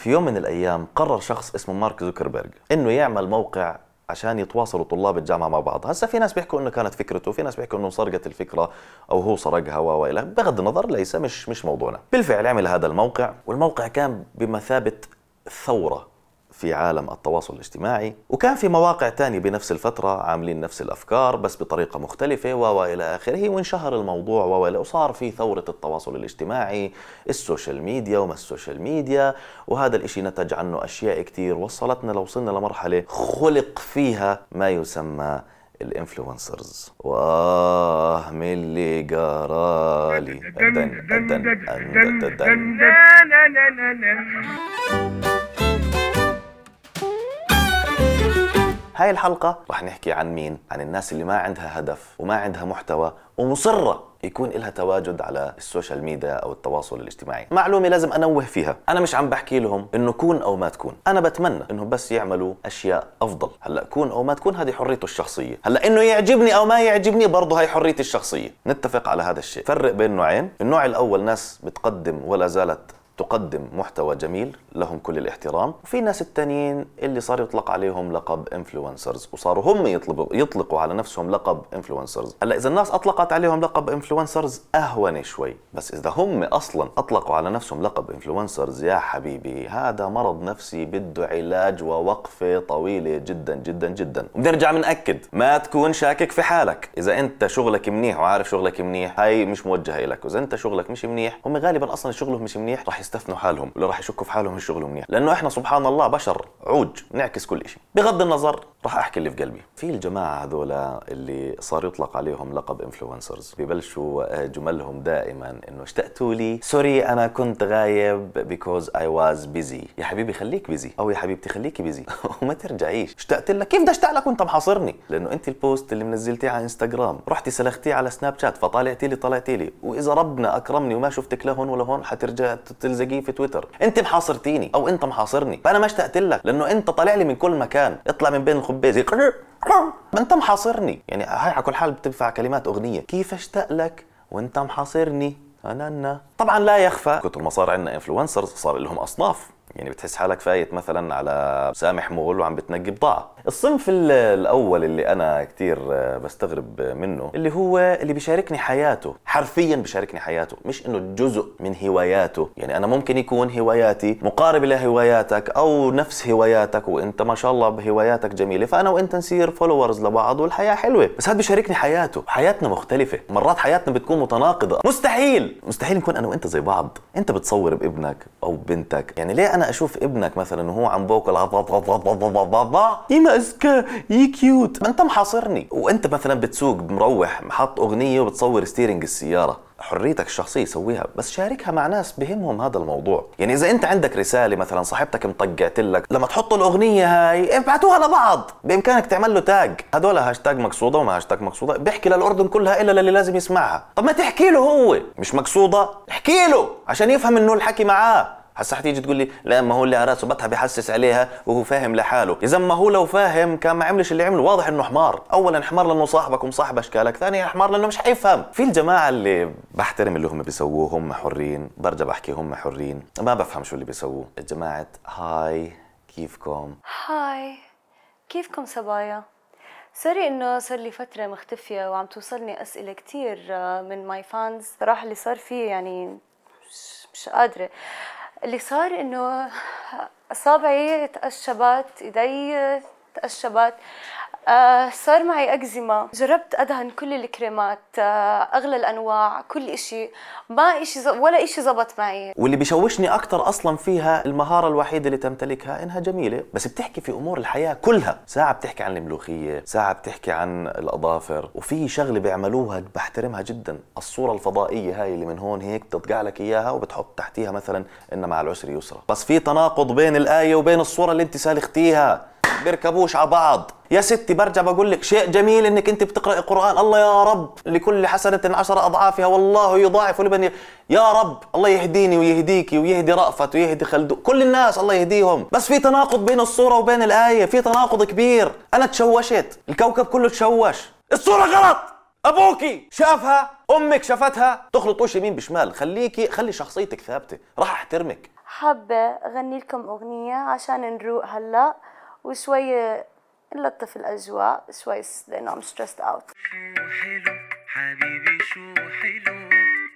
في يوم من الايام قرر شخص اسمه مارك زوكربيرج انه يعمل موقع عشان يتواصلوا طلاب الجامعه مع بعض، هسه في ناس بيحكوا انه كانت فكرته، في ناس بيحكوا انه سرقت الفكره او هو سرقها والى بغض النظر ليس مش مش موضوعنا. بالفعل عمل هذا الموقع والموقع كان بمثابه ثوره في عالم التواصل الاجتماعي وكان في مواقع تانية بنفس الفترة عاملين نفس الأفكار بس بطريقة مختلفة وإلى آخره وانشهر الموضوع وصار في ثورة التواصل الاجتماعي السوشيال ميديا وما السوشيال ميديا وهذا الإشي نتج عنه أشياء كتير وصلتنا لوصلنا لمرحلة خلق فيها ما يسمى الانفلونسرز واه من اللي قرالي هاي الحلقة رح نحكي عن مين؟ عن الناس اللي ما عندها هدف وما عندها محتوى ومصرة يكون لها تواجد على السوشيال ميديا او التواصل الاجتماعي معلومه لازم انوه فيها انا مش عم بحكي لهم انه كون او ما تكون انا بتمنى انهم بس يعملوا اشياء افضل هلا كون او ما تكون هذه حريته الشخصيه هلا انه يعجبني او ما يعجبني برضه هاي حريتي الشخصيه نتفق على هذا الشيء فرق بين نوعين النوع الاول ناس بتقدم ولا زالت تقدم محتوى جميل لهم كل الاحترام وفي ناس التانيين اللي صار يطلق عليهم لقب انفلونسرز وصاروا هم يطلبوا يطلقوا على نفسهم لقب انفلونسرز هلا اذا الناس اطلقت عليهم لقب انفلونسرز اهون شوي بس اذا هم اصلا اطلقوا على نفسهم لقب انفلونسرز يا حبيبي هذا مرض نفسي بده علاج ووقفه طويله جدا جدا جدا وبنرجع بناكد ما تكون شاكك في حالك اذا انت شغلك منيح وعارف شغلك منيح هاي مش موجهه لك واذا انت شغلك مش منيح هم غالبا اصلا شغلهم مش منيح رح يستثنوا حالهم ولا راح يشكوا في حالهم الشغل منيح لانه احنا سبحان الله بشر عوج نعكس كل شيء بغض النظر راح احكي اللي في قلبي في الجماعه هذولا اللي صار يطلق عليهم لقب انفلونسرز ببلشوا جملهم دائما انه اشتقتوا لي سوري انا كنت غايب بيكوز اي واز بيزي يا حبيبي خليك بيزي او يا حبيبتي خليكي بيزي وما ترجعيش اشتقت لك كيف بدي اشتاق لك وانت محاصرني لانه انت البوست اللي منزلتيه على انستغرام رحتي سلختيه على سناب شات فطالعتي لي طلعتي لي واذا ربنا اكرمني وما شفتك لهون ولا هون حترجع تلزقيه في تويتر انت محاصرتيني او انت محاصرني فانا ما اشتقت لك لانه انت طالع لي من كل مكان اطلع من بين الخباز يقرر أه، ما انت محاصرني يعني هاي على كل حال بتنفع كلمات اغنيه كيف اشتاق لك وانت محاصرني أنا طبعا لا يخفى كثر ما صار عندنا انفلونسرز صار لهم اصناف يعني بتحس حالك فايت مثلا على سامح مول وعم بتنقي بضاعة الصنف الأول اللي أنا كثير آه، بستغرب منه اللي هو اللي بيشاركني حياته حرفيا بيشاركني حياته مش إنه جزء من هواياته يعني أنا ممكن يكون هواياتي مقاربة لهواياتك أو نفس هواياتك وأنت ما شاء الله بهواياتك جميلة فأنا وأنت نصير فولورز لبعض والحياة حلوة بس هاد بيشاركني حياته حياتنا مختلفة مرات حياتنا بتكون متناقضة مستحيل مستحيل نكون أنا وأنت زي بعض أنت بتصور بابنك أو بنتك يعني ليه أنا انا اشوف ابنك مثلا وهو عم بوكل يما اذكى اي كيوت انت محاصرني وانت مثلا بتسوق مروح محط اغنيه وبتصور ستيرنج السياره حريتك الشخصيه سويها بس شاركها مع ناس بهمهم هذا الموضوع يعني اذا انت عندك رساله مثلا صاحبتك مطقعت لك لما تحط الاغنيه هاي ابعتوها لبعض بامكانك تعمل له تاج هدول هاشتاج مقصوده وما هاشتاج مقصوده بيحكي للاردن كلها الا للي لازم يسمعها طب ما تحكي له هو مش مقصوده احكي له عشان يفهم انه الحكي معاه هسا حتيجي تقول لي لا ما هو اللي على راسه بطها بحسس عليها وهو فاهم لحاله اذا ما هو لو فاهم كان ما عملش اللي عمله واضح انه حمار اولا حمار لانه صاحبك ومصاحب اشكالك ثانيا حمار لانه مش حيفهم في الجماعه اللي بحترم اللي هم بيسووه هم حرين برجع بحكي هم حرين ما بفهم شو اللي بيسووه جماعه هاي كيفكم هاي كيفكم صبايا سوري انه صار لي فتره مختفيه وعم توصلني اسئله كثير آه، من ماي فانز صراحه اللي صار فيه يعني مش قادره اللي صار انه اصابعي تقشبت ايدي تقشبت آه، صار معي أكزيما جربت أدهن كل الكريمات آه، أغلى الأنواع كل إشي ما إشي ولا إشي زبط معي واللي بيشوشني أكثر أصلا فيها المهارة الوحيدة اللي تمتلكها إنها جميلة بس بتحكي في أمور الحياة كلها ساعة بتحكي عن الملوخية ساعة بتحكي عن الأظافر وفي شغلة بيعملوها بحترمها جدا الصورة الفضائية هاي اللي من هون هيك بتطقع لك إياها وبتحط تحتيها مثلا إن مع العسر يسرا بس في تناقض بين الآية وبين الصورة اللي أنت سالختيها بيركبوش على بعض يا ستي برجع بقول لك شيء جميل انك انت بتقراي القران الله يا رب لكل حسنه عشر اضعافها والله يضاعف لبني يا رب الله يهديني ويهديكي ويهدي رأفت ويهدي خلدو كل الناس الله يهديهم بس في تناقض بين الصوره وبين الايه في تناقض كبير انا تشوشت الكوكب كله تشوش الصوره غلط ابوكي شافها امك شافتها تخلط وش يمين بشمال خليكي خلي شخصيتك ثابته راح احترمك حابه اغني لكم اغنيه عشان نروق هلا وشوية نلطف الاجواء شوي لانه I'm stressed out حلو حبيبي شو حلو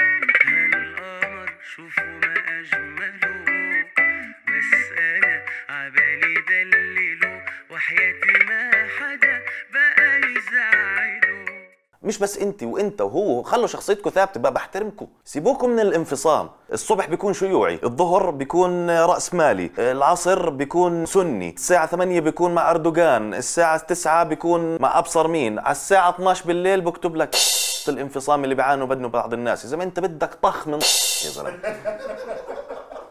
هالقمر شوفوا ما اجمله بس انا عبالي دلله وحياتي ما حدا بقى يزعله مش بس انت وانت وهو خلوا شخصيتكم ثابته بقى بحترمكم سيبوكم من الانفصام الصبح بيكون شيوعي الظهر بيكون راس مالي العصر بيكون سني الساعه 8 بيكون مع اردوغان الساعه 9 بيكون مع ابصر مين على الساعه 12 بالليل بكتب لك الانفصام اللي بيعانوا بدنه بعض الناس اذا ما انت بدك طخ من يا زلمه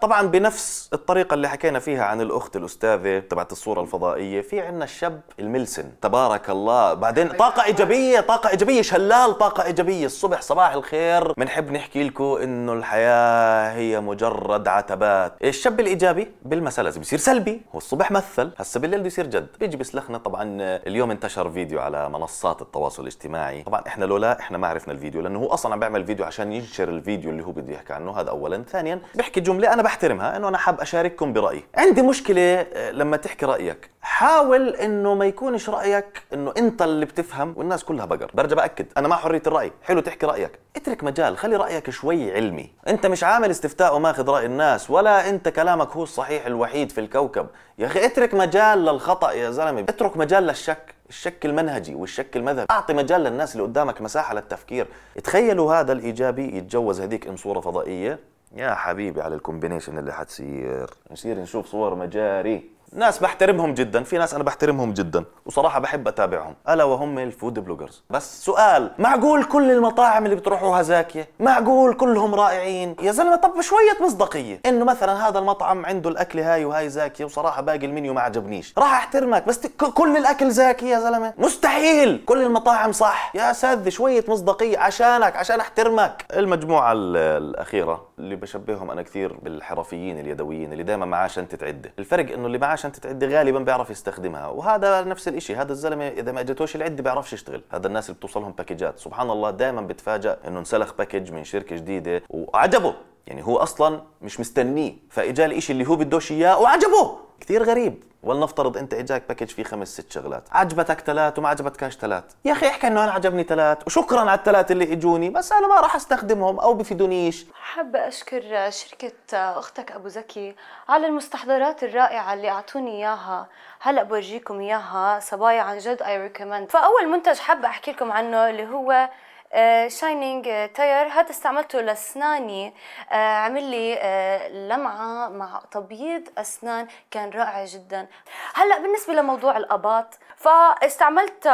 طبعا بنفس الطريقة اللي حكينا فيها عن الأخت الأستاذة تبعت الصورة الفضائية في عنا الشاب الملسن تبارك الله بعدين طاقة إيجابية طاقة إيجابية شلال طاقة إيجابية الصبح صباح الخير بنحب نحكي لكم إنه الحياة هي مجرد عتبات الشاب الإيجابي بالمساء لازم يصير سلبي هو الصبح مثل هسا بالليل بده يصير جد بيجي بيسلخنا طبعا اليوم انتشر فيديو على منصات التواصل الاجتماعي طبعا احنا لولا احنا ما عرفنا الفيديو لانه هو اصلا عم بيعمل فيديو عشان ينشر الفيديو اللي هو بده يحكي عنه هذا اولا ثانيا بيحكي جمله انا بحكي احترمها انه انا حاب اشارككم برايي عندي مشكله آه، لما تحكي رايك حاول انه ما يكونش رايك انه انت اللي بتفهم والناس كلها بقر برجع باكد انا مع حريه الراي حلو تحكي رايك اترك مجال خلي رايك شوي علمي انت مش عامل استفتاء وماخذ راي الناس ولا انت كلامك هو الصحيح الوحيد في الكوكب يا اخي اترك مجال للخطا يا زلمه اترك مجال للشك الشك المنهجي والشك المذهبي اعطي مجال للناس اللي قدامك مساحه للتفكير تخيلوا هذا الايجابي يتجوز هذيك ام صوره فضائيه يا حبيبي على الكومبينيشن اللي حتصير نصير نشوف صور مجاري ناس بحترمهم جدا في ناس انا بحترمهم جدا وصراحه بحب اتابعهم الا وهم الفود بلوجرز بس سؤال معقول كل المطاعم اللي بتروحوها زاكيه معقول كلهم رائعين يا زلمه طب شويه مصداقيه انه مثلا هذا المطعم عنده الاكل هاي وهاي زاكيه وصراحه باقي المنيو ما عجبنيش راح احترمك بس كل الاكل زاكي يا زلمه مستحيل كل المطاعم صح يا سذ شويه مصداقيه عشانك عشان احترمك المجموعه الاخيره اللي بشبههم انا كثير بالحرفيين اليدويين اللي دائما معاه شنطه عده الفرق انه اللي معاه عشان تتعدي غالبا بيعرف يستخدمها وهذا نفس الشيء هذا الزلمه اذا ما اجتوش العده بيعرفش يشتغل هذا الناس اللي بتوصلهم باكيجات سبحان الله دائما بتفاجئ انه انسلخ باكيج من شركه جديده وعجبه يعني هو اصلا مش مستنيه فاجا الشيء اللي هو بدوش اياه وعجبه كثير غريب ولنفترض انت اجاك باكج فيه خمس ست شغلات عجبتك ثلاث وما عجبتكاش ثلاث يا اخي احكي انه انا عجبني ثلاث وشكرا على الثلاث اللي اجوني بس انا ما راح استخدمهم او بفيدونيش حابه اشكر شركه اختك ابو زكي على المستحضرات الرائعه اللي اعطوني اياها هلا بورجيكم اياها صبايا عن جد اي ريكومند فاول منتج حابه احكي لكم عنه اللي هو شاينينج آه، تاير آه، هذا استعملته لاسناني آه، عمل لي لمعه مع تبييض اسنان كان رائع جدا هلا بالنسبه لموضوع الاباط فاستعملت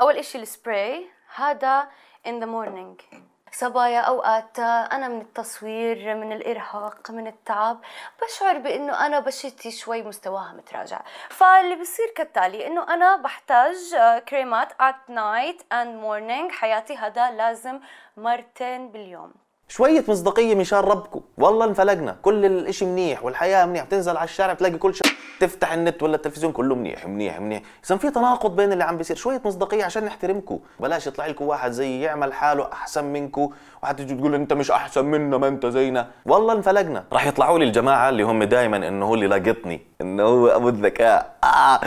اول اشي السبراي هذا in the morning صبايا اوقات آه، انا من التصوير من الارهاق من التعب بشعر بانه انا بشرتي شوي مستواها متراجع فاللي بصير كالتالي انه انا بحتاج آه، كريمات ات نايت اند مورنينج حياتي هذا لازم مرتين باليوم شوية مصداقية مشان ربكم والله انفلقنا كل الاشي منيح والحياه منيح بتنزل على الشارع بتلاقي كل شيء تفتح النت ولا التلفزيون كله منيح منيح منيح اذا في تناقض بين اللي عم بيصير شويه مصداقيه عشان نحترمكم بلاش يطلع لكم واحد زي يعمل حاله احسن منكم وحتى تجي تقول انت مش احسن منا ما انت زينا والله انفلقنا راح يطلعوا لي الجماعه اللي هم دائما انه هو اللي لاقطني انه هو ابو الذكاء آه.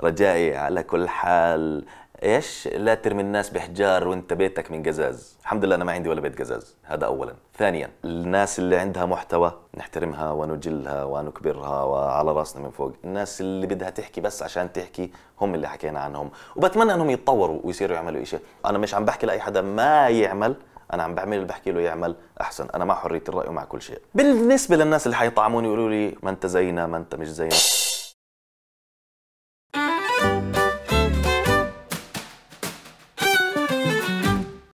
رجائي على كل حال ايش لا ترمي الناس بحجار وانت بيتك من قزاز الحمد لله انا ما عندي ولا بيت قزاز هذا اولا ثانيا الناس اللي عندها محتوى نحترمها ونجلها ونكبرها وعلى راسنا من فوق الناس اللي بدها تحكي بس عشان تحكي هم اللي حكينا عنهم وبتمنى انهم يتطوروا ويصيروا يعملوا شيء انا مش عم بحكي لاي حدا ما يعمل انا عم بعمل اللي بحكي له يعمل احسن انا مع حريه الراي ومع كل شيء بالنسبه للناس اللي حيطعموني يقولوا لي ما انت زينا ما انت مش زينا